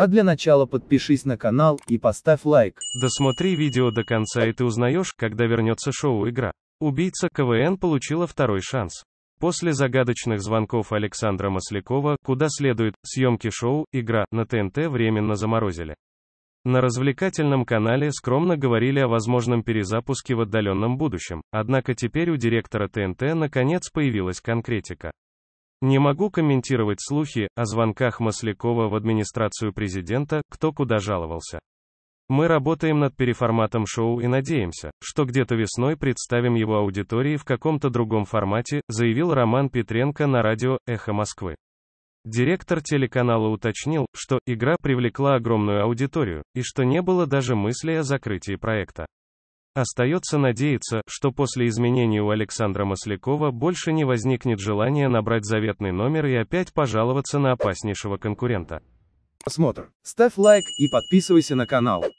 А для начала подпишись на канал и поставь лайк. Досмотри видео до конца и ты узнаешь, когда вернется шоу «Игра». Убийца КВН получила второй шанс. После загадочных звонков Александра Маслякова, куда следует, съемки шоу «Игра» на ТНТ временно заморозили. На развлекательном канале скромно говорили о возможном перезапуске в отдаленном будущем, однако теперь у директора ТНТ наконец появилась конкретика. Не могу комментировать слухи о звонках Маслякова в администрацию президента, кто куда жаловался. Мы работаем над переформатом шоу и надеемся, что где-то весной представим его аудитории в каком-то другом формате, заявил Роман Петренко на радио «Эхо Москвы». Директор телеканала уточнил, что игра привлекла огромную аудиторию, и что не было даже мысли о закрытии проекта. Остается надеяться, что после изменений у Александра Маслякова больше не возникнет желания набрать заветный номер и опять пожаловаться на опаснейшего конкурента. Посмотр, Ставь лайк и подписывайся на канал.